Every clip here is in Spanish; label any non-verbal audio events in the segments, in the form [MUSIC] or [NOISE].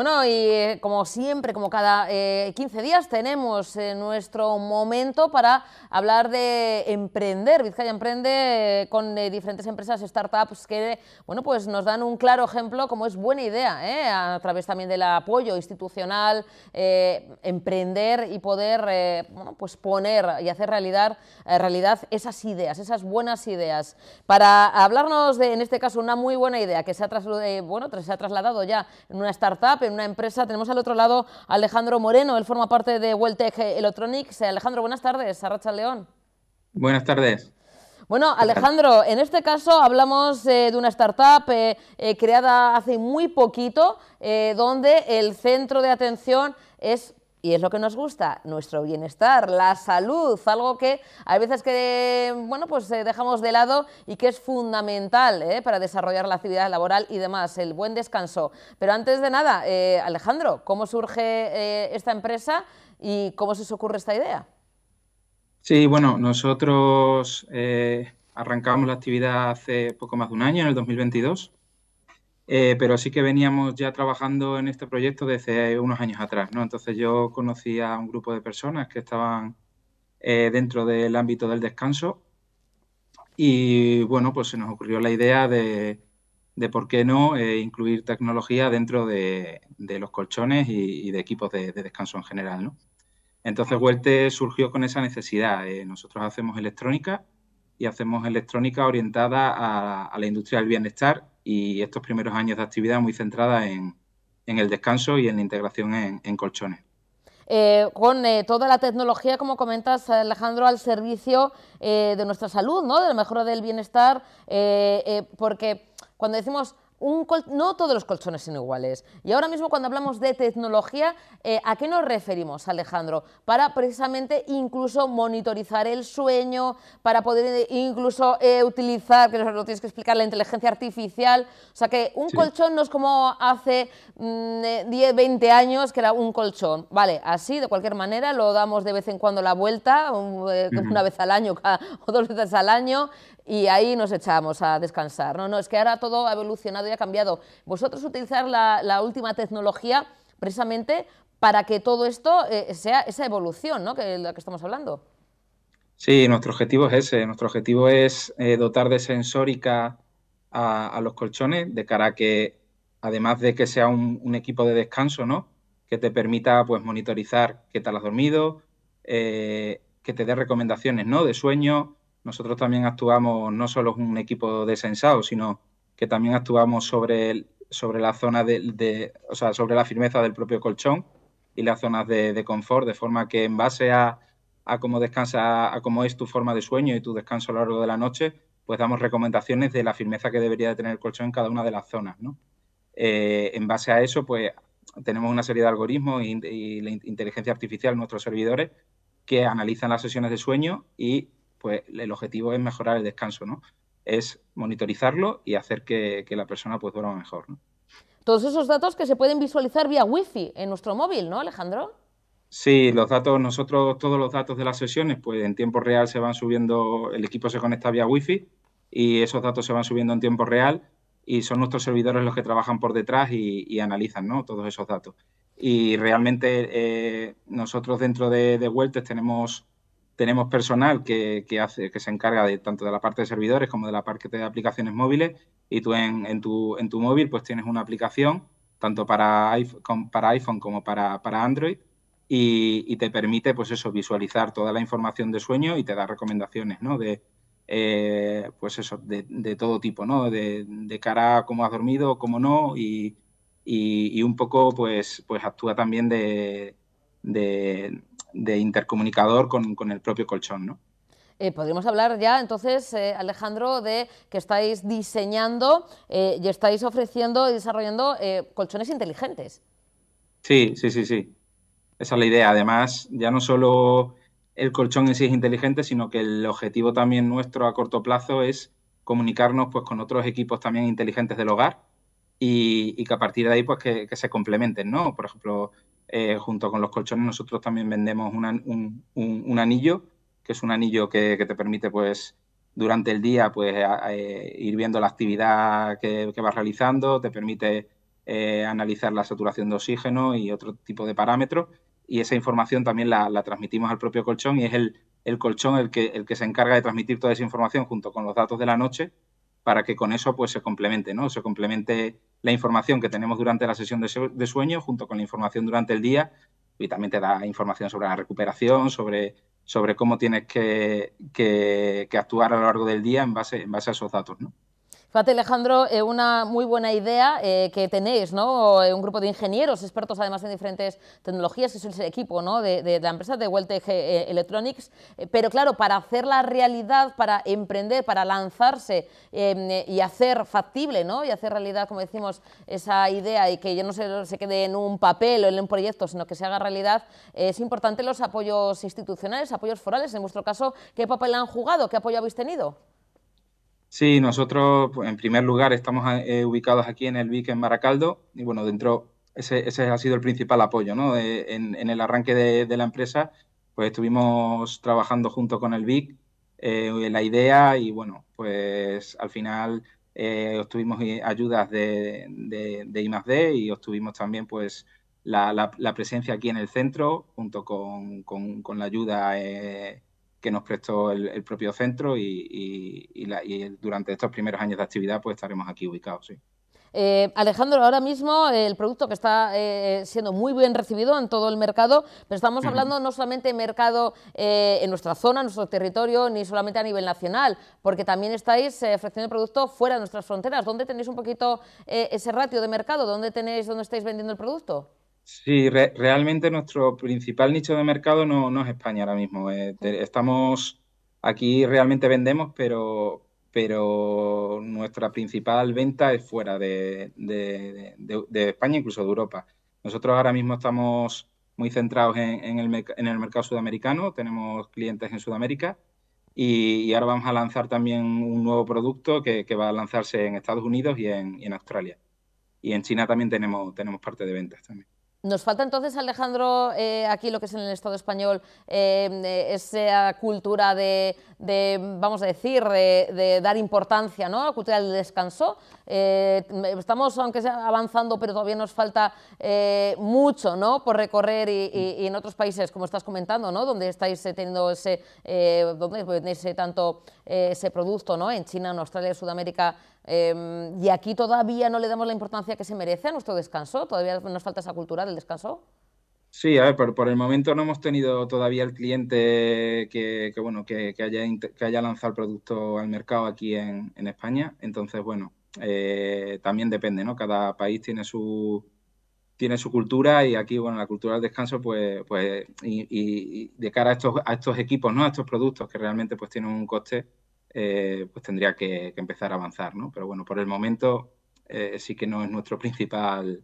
Bueno, y eh, como siempre, como cada 15 eh, días, tenemos eh, nuestro momento para hablar de emprender. Vizcaya emprende con diferentes empresas, startups que bueno, pues nos dan un claro ejemplo cómo es buena idea, a través también del apoyo institucional, emprender y poder pues poner y hacer realidad, realidad esas ideas, esas buenas ideas. Para hablarnos de, en este caso, una muy buena idea que se bueno, se ha trasladado ya en una startup, una empresa. Tenemos al otro lado a Alejandro Moreno, él forma parte de Welltech Electronics. Eh, Alejandro, buenas tardes, Arracha León. Buenas tardes. Bueno, Alejandro, en este caso hablamos eh, de una startup eh, creada hace muy poquito, donde el centro de atención es y es lo que nos gusta, nuestro bienestar, la salud, algo que hay veces que bueno, pues eh, dejamos de lado y que es fundamental eh, para desarrollar la actividad laboral y demás, el buen descanso. Pero antes de nada, eh, Alejandro, ¿cómo surge esta empresa y cómo se os ocurre esta idea? Sí, bueno, nosotros arrancamos la actividad hace poco más de un año, en el 2022. Eh, pero sí que veníamos ya trabajando en este proyecto desde unos años atrás, ¿no? Entonces yo conocí a un grupo de personas que estaban eh, dentro del ámbito del descanso y, bueno, pues se nos ocurrió la idea de, por qué no eh, incluir tecnología dentro de, los colchones y, de equipos de, descanso en general, ¿no? Entonces ah. Huerte surgió con esa necesidad. nosotros hacemos electrónica y hacemos electrónica orientada a la industria del bienestar y estos primeros años de actividad muy centrada en, en el descanso y en la integración en, colchones. Eh, con eh, toda la tecnología, como comentas, Alejandro, al servicio eh, de nuestra salud, ¿no? de la mejora del bienestar, porque cuando decimos no todos los colchones son iguales. Y ahora mismo cuando hablamos de tecnología, eh, ¿a qué nos referimos, Alejandro? Para precisamente incluso monitorizar el sueño, para poder incluso eh, utilizar, que nos lo tienes que explicar, la inteligencia artificial. O sea que un colchón no es como hace 10, mm, 20 eh, años que era un colchón. Vale, así de cualquier manera lo damos de vez en cuando la vuelta, una vez al año [LAUGHS] o dos veces al año, y ahí nos echamos a descansar. No, no, es que ahora todo ha evolucionado cambiado. Vosotros utilizar la, última tecnología precisamente para que todo esto eh, sea esa evolución ¿no? que, de la que estamos hablando. Sí, nuestro objetivo es ese. Nuestro objetivo es eh, dotar de sensórica a, los colchones de cara a que, además de que sea un, equipo de descanso, ¿no? que te permita pues, monitorizar qué tal has dormido, eh, que te dé recomendaciones ¿no? de sueño. Nosotros también actuamos, no solo es un equipo de sensado sino que también actuamos sobre, sobre la zona de, sobre la firmeza del propio colchón y las zonas de, confort, de forma que en base a, cómo descansa, a cómo es tu forma de sueño y tu descanso a lo largo de la noche, pues damos recomendaciones de la firmeza que debería de tener el colchón en cada una de las zonas, eh, en base a eso, pues tenemos una serie de algoritmos y, y, la inteligencia artificial, nuestros servidores, que analizan las sesiones de sueño y pues el objetivo es mejorar el descanso, ¿no? es monitorizarlo y hacer que, la persona pues mejor. Todos esos datos que se pueden visualizar vía Wi-Fi en nuestro móvil, ¿no, Alejandro? Sí, los datos, nosotros todos los datos de las sesiones, pues en tiempo real se van subiendo, el equipo se conecta vía Wi-Fi y esos datos se van subiendo en tiempo real y son nuestros servidores los que trabajan por detrás y, analizan ¿no? todos esos datos. Y realmente eh, nosotros dentro de, de tenemos tenemos personal que, hace, que se encarga de, tanto de la parte de servidores como de la parte de aplicaciones móviles y tú en, tu, en tu móvil pues tienes una aplicación tanto para iPhone, para iPhone como para, para Android y, te permite pues eso visualizar toda la información de sueño y te da recomendaciones ¿no? de eh, pues eso de, todo tipo ¿no? de, cara a cómo has dormido cómo no y, un poco pues pues actúa también de de intercomunicador con, el propio colchón. ¿no? Eh, podríamos hablar ya entonces, eh, Alejandro, de que estáis diseñando eh, y estáis ofreciendo y desarrollando colchones inteligentes. Sí, sí, sí, sí. Esa es la idea. Además, ya no solo el colchón en sí es inteligente, sino que el objetivo también nuestro a corto plazo es comunicarnos pues, con otros equipos también inteligentes del hogar y, que a partir de ahí pues, que se complementen, ¿no? Por ejemplo, eh, junto con los colchones nosotros también vendemos un, anillo, que es un anillo que, te permite pues durante el día pues, eh, ir viendo la actividad que, vas realizando, te permite eh, analizar la saturación de oxígeno y otro tipo de parámetros y esa información también la, transmitimos al propio colchón y es el, colchón el que se encarga de transmitir toda esa información junto con los datos de la noche para que con eso pues, se complemente, ¿no? Se complemente la información que tenemos durante la sesión de, sueño junto con la información durante el día y también te da información sobre la recuperación, sobre, sobre cómo tienes que, que, actuar a lo largo del día en base, en base a esos datos, ¿no? Fate Alejandro, eh, una muy buena idea eh, que tenéis, ¿no? Eh, un grupo de ingenieros, expertos además en diferentes tecnologías, es el equipo, ¿no? De, la empresa de Weltech Electronics. pero claro, para hacer la realidad, para emprender, para lanzarse em, y hacer factible, ¿no? Y hacer realidad, como decimos, esa idea y que ya no se, se quede en un papel o en un proyecto, sino que se haga realidad, es importante los apoyos institucionales, apoyos forales. En vuestro caso, ¿qué papel han jugado? ¿Qué apoyo habéis tenido? Sí, nosotros pues, en primer lugar estamos eh, ubicados aquí en el VIC en Maracaldo y bueno, dentro ese, ese ha sido el principal apoyo, ¿no? Eh, en, el arranque de, la empresa, pues estuvimos trabajando junto con el VIC eh, en la idea y bueno, pues al final obtuvimos ayudas de, de, de I+.D. y obtuvimos también pues la, presencia aquí en el centro junto con, con, con la ayuda que nos prestó el, propio centro y, durante estos primeros años de actividad pues estaremos aquí ubicados. Sí. Eh, Alejandro, ahora mismo el producto que está eh, siendo muy bien recibido en todo el mercado, pero estamos hablando no solamente de mercado eh, en nuestra zona, en nuestro territorio, ni solamente a nivel nacional, porque también estáis ofreciendo el producto fuera de nuestras fronteras. ¿Dónde tenéis un poquito ese ratio de mercado? ¿Dónde tenéis, dónde estáis vendiendo el producto? Sí, realmente nuestro principal nicho de mercado no, es España ahora mismo. Eh, estamos aquí realmente vendemos, pero, nuestra principal venta es fuera de, España, incluso de Europa. Nosotros ahora mismo estamos muy centrados en, el, mercado sudamericano, tenemos clientes en Sudamérica y, ahora vamos a lanzar también un nuevo producto que, va a lanzarse en Estados Unidos y en, Australia. Y en China también tenemos parte de ventas también. Nos falta entonces, Alejandro, eh, aquí lo que es en el Estado español, eh, esa cultura de, vamos a decir, de, dar importancia ¿no? a la cultura del descanso. Eh, estamos, aunque sea avanzando, pero todavía nos falta mucho ¿no? por recorrer y, en otros países, como estás comentando, ¿no? donde estáis teniendo ese, donde tanto producto, ¿no? en China, en Australia, Sudamérica, y aquí todavía no le damos la importancia que se merece a nuestro descanso, todavía nos falta esa cultura el descanso? Sí, a ver, pero por, el momento no hemos tenido todavía el cliente que, bueno, que, haya, que haya lanzado el producto al mercado aquí en, España. Entonces, bueno, eh, también depende, ¿no? Cada país tiene su tiene su cultura y aquí, bueno, la cultura del descanso, pues, pues y, de cara a estos, a estos equipos, ¿no? A estos productos que realmente pues tienen un coste, eh, pues tendría que, empezar a avanzar, ¿no? Pero bueno, por el momento eh, sí que no es nuestro principal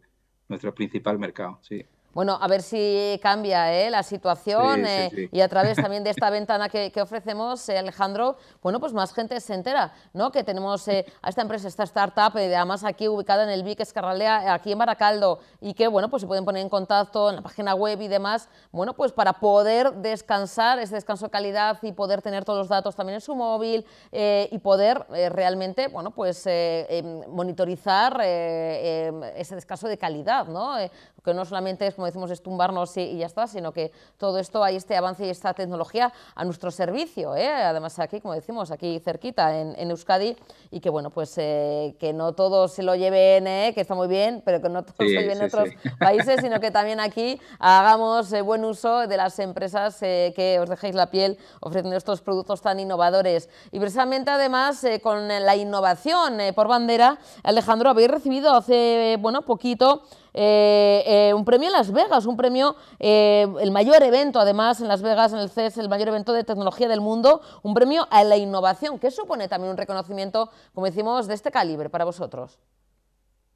nuestro principal mercado, sí. Bueno, a ver si cambia ¿eh? la situación eh, y a través [LAUGHS] también de esta ventana que, ofrecemos, eh, Alejandro, bueno, pues más gente se entera, ¿no? Que tenemos a esta empresa, esta startup, además aquí ubicada en el Vic Escarralea, aquí en Baracaldo, y que, bueno, pues se pueden poner en contacto en la página web y demás, bueno, pues para poder descansar, ese descanso de calidad y poder tener todos los datos también en su móvil y poder realmente, bueno, pues em, monitorizar em, ese descanso de calidad, ¿no? que no solamente es decimos, es tumbarnos y, ya está, sino que todo esto, hay este avance y esta tecnología a nuestro servicio, ¿eh? además aquí, como decimos, aquí cerquita en, Euskadi, y que bueno, pues eh, que no todos se lo lleven, ¿eh? que está muy bien, pero que no todos se lo lleven en otros [LAUGHS] países, sino que también aquí hagamos buen uso de las empresas que os dejéis la piel ofreciendo estos productos tan innovadores. Y precisamente además con la innovación por bandera, Alejandro, habéis recibido hace, bueno, poquito eh, eh, un premio en Las Vegas, un premio, eh, el mayor evento además en Las Vegas, en el CES, el mayor evento de tecnología del mundo, un premio a la innovación, que supone también un reconocimiento, como decimos, de este calibre para vosotros.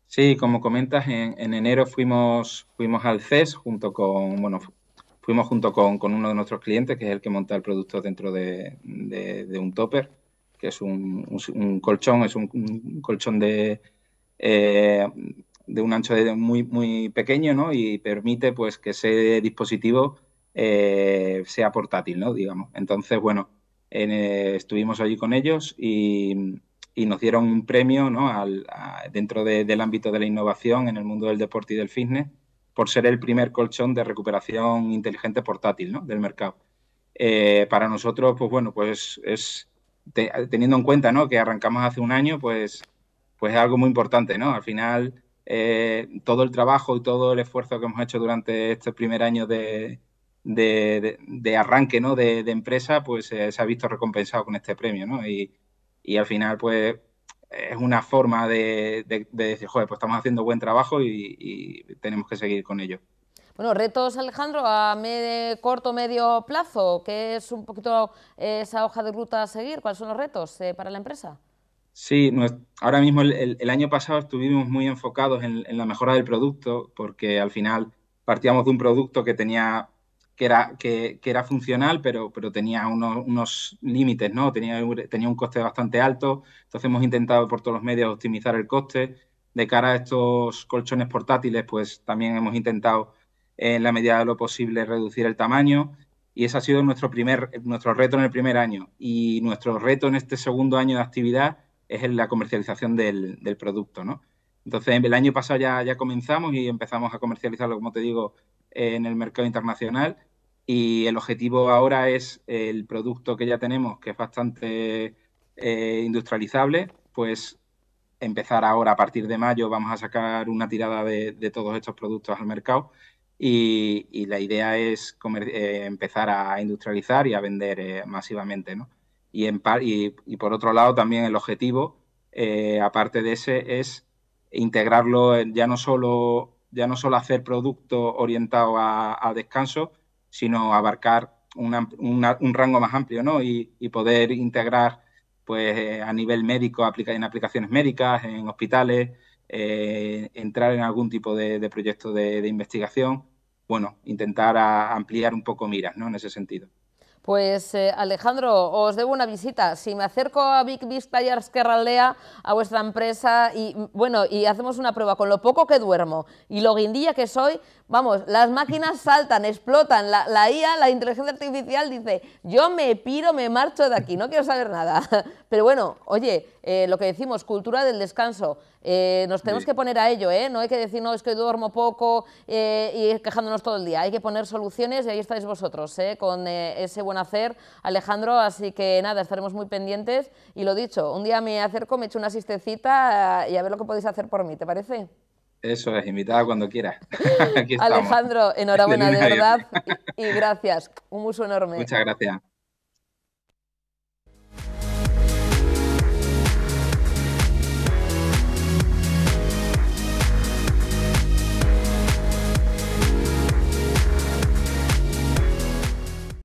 Sí, como comentas, en, enero fuimos, fuimos al CES junto con, bueno, fuimos junto con, uno de nuestros clientes, que es el que monta el producto dentro de, un topper, que es un, colchón, es un, colchón de de un ancho de, muy, muy pequeño ¿no? y permite pues, que ese dispositivo eh, sea portátil, ¿no? digamos. Entonces, bueno, eh, estuvimos allí con ellos y, nos dieron un premio ¿no? dentro del ámbito de la innovación en el mundo del deporte y del fitness por ser el primer colchón de recuperación inteligente portátil ¿no? del mercado. Eh, para nosotros, pues bueno, pues es teniendo en cuenta ¿no? que arrancamos hace un año, pues, pues es algo muy importante, ¿no? Al final eh, todo el trabajo y todo el esfuerzo que hemos hecho durante este primer año de, de, arranque ¿no? de, empresa, pues eh, se ha visto recompensado con este premio, ¿no? Y, y al final, pues es una forma de, decir, joder, pues estamos haciendo buen trabajo y, tenemos que seguir con ello. Bueno, retos, Alejandro, a medio, corto, medio plazo, ¿qué es un poquito eh, esa hoja de ruta a seguir? ¿Cuáles son los retos para la empresa? Sí, ahora mismo el, año pasado estuvimos muy enfocados en, la mejora del producto porque al final partíamos de un producto que tenía que era, era funcional, pero, pero tenía unos, límites, ¿no? Tenía, tenía un coste bastante alto. Entonces hemos intentado por todos los medios optimizar el coste. De cara a estos colchones portátiles, pues también hemos intentado en la medida de lo posible reducir el tamaño y ese ha sido nuestro primer nuestro reto en el primer año y nuestro reto en este segundo año de actividad es en la comercialización del, producto, ¿no? Entonces, el año pasado ya, ya comenzamos y empezamos a comercializarlo, como te digo, en el mercado internacional y el objetivo ahora es el producto que ya tenemos, que es bastante eh, industrializable, pues empezar ahora a partir de mayo vamos a sacar una tirada de, todos estos productos al mercado y, y la idea es eh, empezar a industrializar y a vender eh, masivamente, ¿no? Y, y, por otro lado, también el objetivo, eh, aparte de ese, es integrarlo ya no solo, ya no solo hacer producto orientado a, descanso, sino abarcar un rango más amplio ¿no? y, poder integrar pues, eh, a nivel médico en aplicaciones médicas, en hospitales, eh, entrar en algún tipo de, proyecto de, investigación, bueno, intentar ampliar un poco miras ¿no? en ese sentido. Pues eh, Alejandro, os debo una visita. Si me acerco a Big Vista y a a vuestra empresa, y mm, bueno, y hacemos una prueba con lo poco que duermo y lo guindilla que soy, vamos, las máquinas [LAUGHS] saltan, explotan, la, IA, la inteligencia artificial dice, yo me piro, me marcho de aquí, no quiero saber nada. [LAUGHS] Pero bueno, oye, eh, lo que decimos, cultura del descanso. Eh, nos tenemos que poner a ello, ¿eh? No hay que decir, no, es que duermo poco eh, y quejándonos todo el día. Hay que poner soluciones y ahí estáis vosotros, Con ese buen hacer, Alejandro. Así que nada, estaremos muy pendientes. Y lo dicho, un día me acerco, me echo una asistecita y a ver lo que podéis hacer por mí, ¿te parece? Eso es, invitada cuando quieras. [LAUGHS] Alejandro, enhorabuena, de verdad. Y, gracias. Un muso enorme. Muchas gracias.